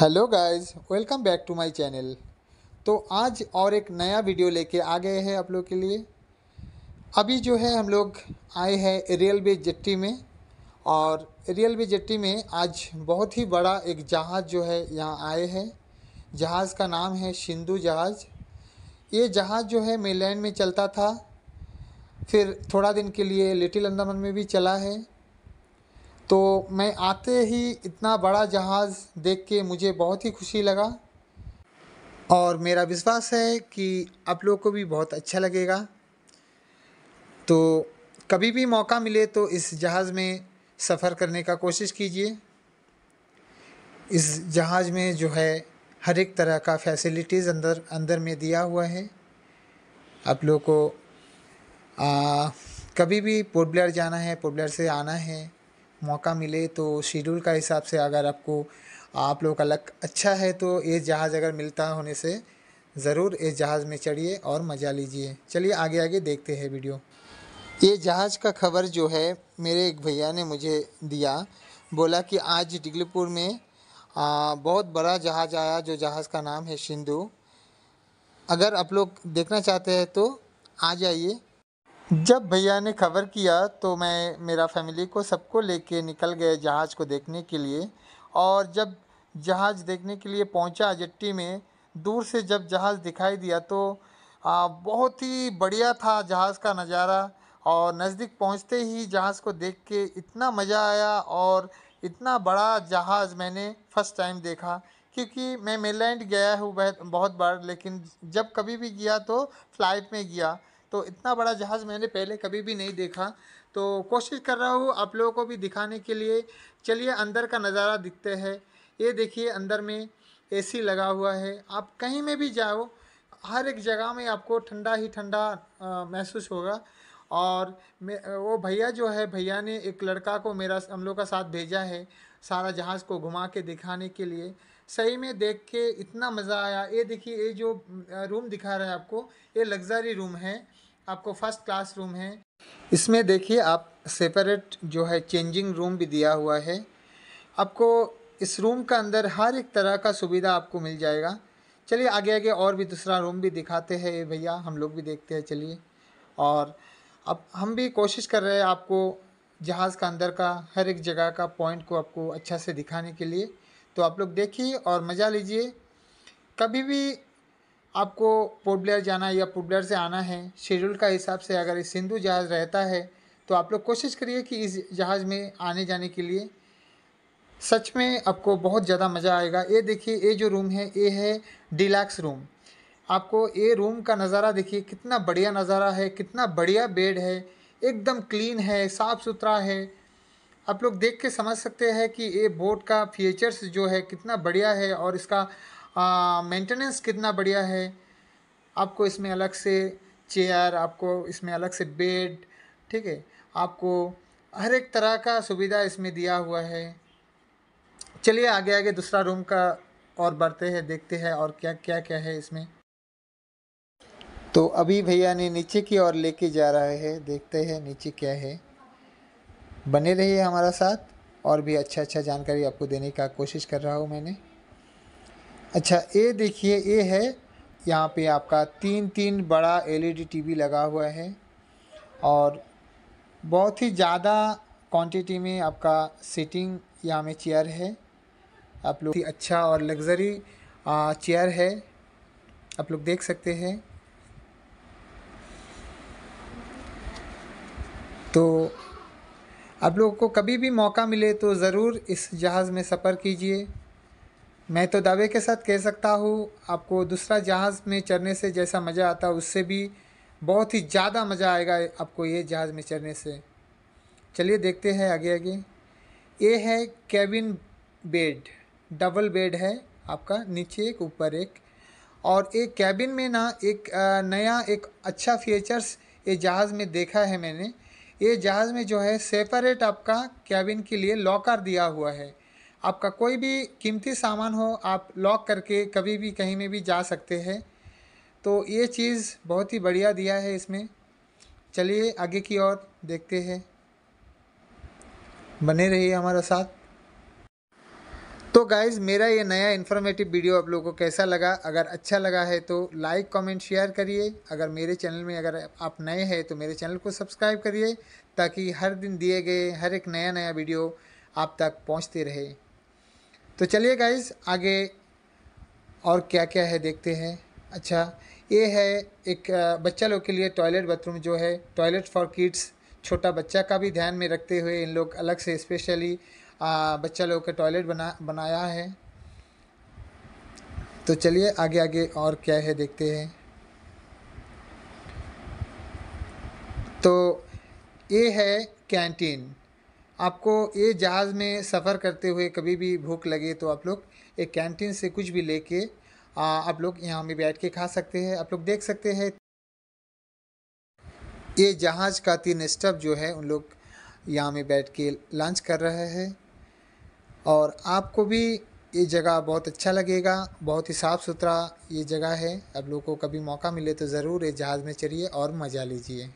hello guys welcome back to my channel तो आज और एक नया वीडियो लेके आ गए हैं आप लोग के लिए अभी जो है हम लोग आए हैं रेलवे जट्टी में और रेलवे जट्टी में आज बहुत ही बड़ा एक जहाज़ जो है यहाँ आए हैं जहाज़ का नाम है सिंधु जहाज़ ये जहाज़ जो है मेलैंड में चलता था फिर थोड़ा दिन के लिए लिटिल अंदामन में भी चला है तो मैं आते ही इतना बड़ा जहाज़ देख के मुझे बहुत ही खुशी लगा और मेरा विश्वास है कि आप लोगों को भी बहुत अच्छा लगेगा तो कभी भी मौका मिले तो इस जहाज़ में सफ़र करने का कोशिश कीजिए इस जहाज़ में जो है हर एक तरह का फैसिलिटीज़ अंदर अंदर में दिया हुआ है आप लोगों को आ, कभी भी पोर्ट ब्लेयर जाना है पोर्ट ब्लेयर से आना है मौका मिले तो शेड्यूल का हिसाब से अगर आपको आप लोग का लक अच्छा है तो ये जहाज़ अगर मिलता होने से ज़रूर इस जहाज़ में चढ़िए और मज़ा लीजिए चलिए आगे आगे देखते हैं वीडियो ये जहाज़ का खबर जो है मेरे एक भैया ने मुझे दिया बोला कि आज डिगलीपुर में आ, बहुत बड़ा जहाज़ आया जो जहाज़ का नाम है सिंधु अगर आप लोग देखना चाहते हैं तो आ जाइए जब भैया ने खबर किया तो मैं मेरा फैमिली को सबको लेके निकल गए जहाज़ को देखने के लिए और जब जहाज़ देखने के लिए पहुंचा अजट्टी में दूर से जब जहाज़ दिखाई दिया तो आ, बहुत ही बढ़िया था जहाज़ का नज़ारा और नज़दीक पहुंचते ही जहाज़ को देख के इतना मज़ा आया और इतना बड़ा जहाज़ मैंने फ़र्स्ट टाइम देखा क्योंकि मैं मेलैंड गया हूँ बहुत बार लेकिन जब कभी भी गया तो फ़्लाइट में गया तो इतना बड़ा जहाज़ मैंने पहले कभी भी नहीं देखा तो कोशिश कर रहा हूँ आप लोगों को भी दिखाने के लिए चलिए अंदर का नज़ारा दिखते हैं ये देखिए अंदर में एसी लगा हुआ है आप कहीं में भी जाओ हर एक जगह में आपको ठंडा ही ठंडा महसूस होगा और वो भैया जो है भैया ने एक लड़का को मेरा हम लोग का साथ भेजा है सारा जहाज़ को घुमा के दिखाने के लिए सही में देख के इतना मज़ा आया ये देखिए ये जो रूम दिखा रहा है आपको ये लग्जरी रूम है आपको फर्स्ट क्लास रूम है इसमें देखिए आप सेपरेट जो है चेंजिंग रूम भी दिया हुआ है आपको इस रूम का अंदर हर एक तरह का सुविधा आपको मिल जाएगा चलिए आगे आगे और भी दूसरा रूम भी दिखाते हैं भैया हम लोग भी देखते हैं चलिए और अब हम भी कोशिश कर रहे हैं आपको जहाज़ का अंदर का हर एक जगह का पॉइंट को आपको अच्छा से दिखाने के लिए तो आप लोग देखिए और मज़ा लीजिए कभी भी आपको पोर्ट ब्लेयर जाना या पोर्ट ब्लेयर से आना है शेड्यूल का हिसाब से अगर सिंधु जहाज़ रहता है तो आप लोग कोशिश करिए कि इस जहाज़ में आने जाने के लिए सच में आपको बहुत ज़्यादा मज़ा आएगा ये देखिए ये जो रूम है ये है डिलैक्स रूम आपको ये रूम का नज़ारा देखिए कितना बढ़िया नज़ारा है कितना बढ़िया बेड है एकदम क्लीन है साफ़ सुथरा है आप लोग देख के समझ सकते हैं कि ये बोर्ड का फीचर्स जो है कितना बढ़िया है और इसका मेंटेनेंस कितना बढ़िया है आपको इसमें अलग से चेयर आपको इसमें अलग से बेड ठीक है आपको हर एक तरह का सुविधा इसमें दिया हुआ है चलिए आगे आगे दूसरा रूम का और बढ़ते हैं देखते हैं और क्या क्या क्या है इसमें तो अभी भैया ने नीचे की ओर लेके जा रहा है देखते हैं नीचे क्या है बने रहिए हमारा साथ और भी अच्छा अच्छा जानकारी आपको देने का कोशिश कर रहा हूँ मैंने अच्छा ये देखिए ये है यहाँ पे आपका तीन तीन बड़ा एलईडी टीवी लगा हुआ है और बहुत ही ज़्यादा क्वांटिटी में आपका सीटिंग यहाँ में चेयर है आप लोग अच्छा और लग्जरी चेयर है आप लोग देख सकते हैं तो आप लोगों को कभी भी मौका मिले तो ज़रूर इस जहाज़ में सफ़र कीजिए मैं तो दावे के साथ कह सकता हूँ आपको दूसरा जहाज़ में चढ़ने से जैसा मज़ा आता है उससे भी बहुत ही ज़्यादा मज़ा आएगा आपको ये जहाज़ में चढ़ने से चलिए देखते हैं आगे आगे ये है कैबिन बेड डबल बेड है आपका नीचे एक ऊपर एक और एक कैबिन में ना एक नया एक अच्छा फीचर्स ये जहाज़ में देखा है मैंने ये जहाज़ में जो है सेपरेट आपका कैबिन के लिए लॉकर दिया हुआ है आपका कोई भी कीमती सामान हो आप लॉक करके कभी भी कहीं में भी जा सकते हैं तो ये चीज़ बहुत ही बढ़िया दिया है इसमें चलिए आगे की ओर देखते हैं बने रहिए हमारे साथ तो गाइज़ मेरा ये नया इन्फॉर्मेटिव वीडियो आप लोगों को कैसा लगा अगर अच्छा लगा है तो लाइक कमेंट शेयर करिए अगर मेरे चैनल में अगर आप नए हैं तो मेरे चैनल को सब्सक्राइब करिए ताकि हर दिन दिए गए हर एक नया नया वीडियो आप तक पहुंचते रहे तो चलिए गाइज़ आगे और क्या क्या है देखते हैं अच्छा ये है एक बच्चा लोग के लिए टॉयलेट बाथरूम जो है टॉयलेट फॉर किड्स छोटा बच्चा का भी ध्यान में रखते हुए इन लोग अलग से स्पेशली बच्चा लोग का टॉयलेट बना बनाया है तो चलिए आगे आगे और क्या है देखते हैं तो ये है कैंटीन आपको ये जहाज़ में सफ़र करते हुए कभी भी भूख लगे तो आप लोग एक कैंटीन से कुछ भी लेके आप लोग यहाँ में बैठ के खा सकते हैं आप लोग देख सकते हैं ये जहाज़ का तीन स्टफ जो है उन लोग यहाँ में बैठ के लंच कर रहे हैं और आपको भी ये जगह बहुत अच्छा लगेगा बहुत ही साफ़ सुथरा ये जगह है आप लोगों को कभी मौका मिले तो ज़रूर ये जहाज़ में चढ़िए और मज़ा लीजिए